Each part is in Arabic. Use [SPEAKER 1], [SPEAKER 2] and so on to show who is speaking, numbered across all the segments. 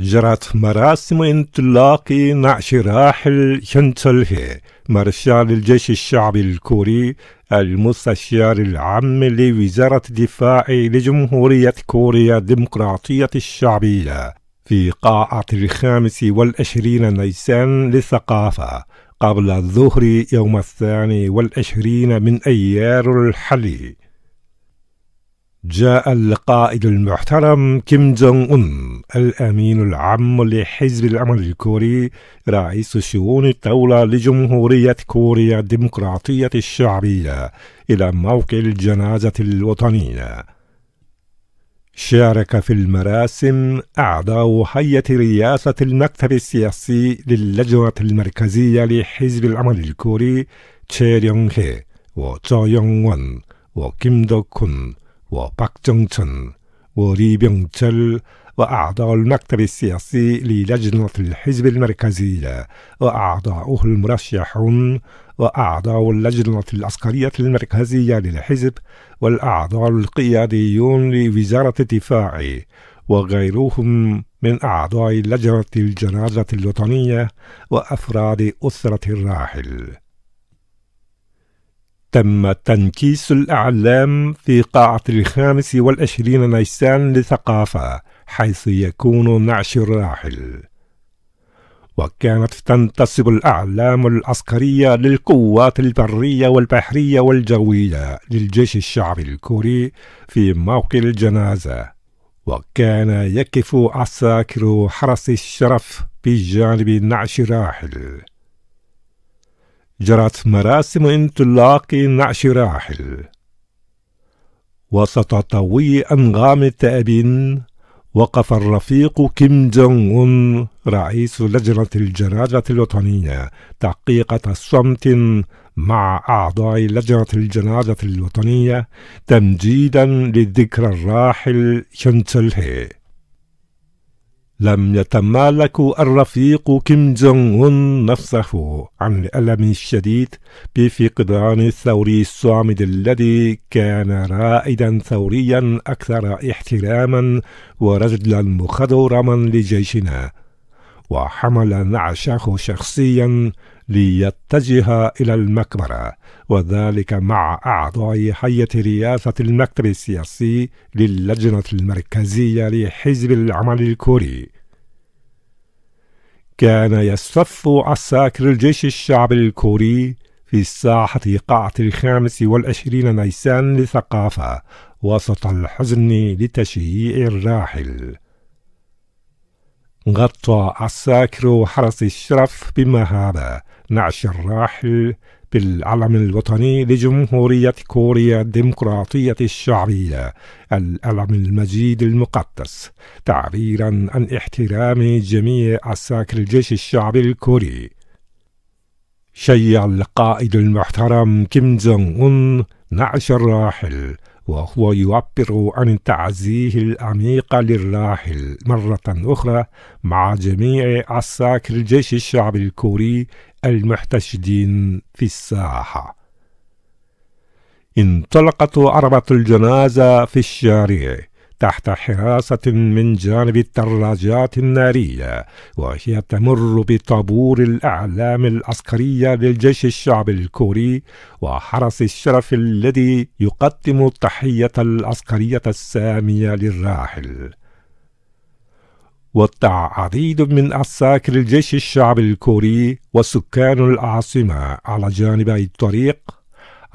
[SPEAKER 1] جرت مراسم انطلاق نعش راحل شنتله مرشال الجيش الشعبي الكوري المستشار العام لوزارة الدفاع لجمهورية كوريا الديمقراطية الشعبية في قاعة الخامس والعشرين نيسان للثقافة قبل الظهر يوم الثاني والعشرين من أيار الحلي جاء القائد المحترم كيم جونغ أون الأمين العام لحزب الأمل الكوري رئيس شؤون الدولة لجمهورية كوريا الديمقراطية الشعبية إلى موقع الجنازة الوطنية شارك في المراسم أعضاء هيئة رئاسة المكتب السياسي للجنة المركزية لحزب الأمل الكوري تشي يونغ هي وتشو يونغ وون وكيم دوك كون بيونغ تشل وأعضاء المكتب السياسي للجنة الحزب المركزية وأعضاؤه المرشحون وأعضاء اللجنة العسكرية المركزية للحزب والأعضاء القياديون لوزارة الدفاع وغيرهم من أعضاء لجنة الجنازة الوطنية وأفراد أسرة الراحل تم تنكيس الأعلام في قاعة الخامس والعشرين نيسان لثقافة حيث يكون نعش الراحل وكانت تنتسب الأعلام العسكرية للقوات البرية والبحرية والجوية للجيش الشعبي الكوري في موقع الجنازة وكان يقف عساكر حرس الشرف بجانب نعش راحل جرت مراسم انطلاق نعش راحل وسط طوي أنغام تأب وقف الرفيق كيم جونغ أون رئيس لجنة الجنازة الوطنية تحقيقة صمت مع أعضاء لجنة الجنازة الوطنية تمجيدا للذكرى الراحل هي لم يتمالك الرفيق كيم جونغ أون نفسه عن الألم الشديد بفقدان الثوري الصامد الذي كان رائدا ثوريا أكثر احتراما ورجلا مخضرما لجيشنا وحمل نعشه شخصيا ليتجه إلى المقبرة وذلك مع أعضاء هيئة رئاسة المكتب السياسي للجنة المركزية لحزب العمل الكوري كان يصف عساكر الجيش الشعبي الكوري في الساحة قاعة الخامس والعشرين نيسان لثقافة وسط الحزن لتشييع الراحل غطى عساكر حرس الشرف بمهابة نعش الراحل بالعلم الوطني لجمهورية كوريا الديمقراطية الشعبية الألم المجيد المقدس تعبيرا عن احترام جميع عساكر الجيش الشعبي الكوري شيع القائد المحترم كيم جونغ أون نعش الراحل وهو يعبر عن تعزيه العميق للراحل مرة أخرى مع جميع عساكر الجيش الشعبي الكوري المحتشدين في الساحة انطلقت عربة الجنازة في الشارع تحت حراسة من جانب الدراجات النارية وهي تمر بطابور الأعلام العسكرية للجيش الشعبي الكوري وحرس الشرف الذي يقدم التحية العسكرية السامية للراحل وضع عديد من عساكر الجيش الشعبي الكوري وسكان العاصمة على جانبي الطريق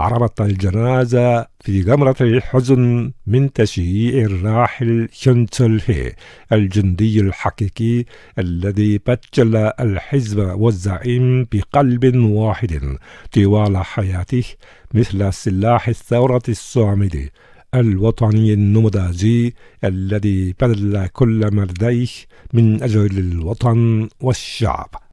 [SPEAKER 1] عربت الجنازة في جمرة الحزن من تشييع الراحل شنتل هي الجندي الحقيقي الذي بجل الحزب والزعيم بقلب واحد طوال حياته مثل سلاح الثورة الصامدة الوطني النموذجي الذي بذل كل مرديه من أجل الوطن والشعب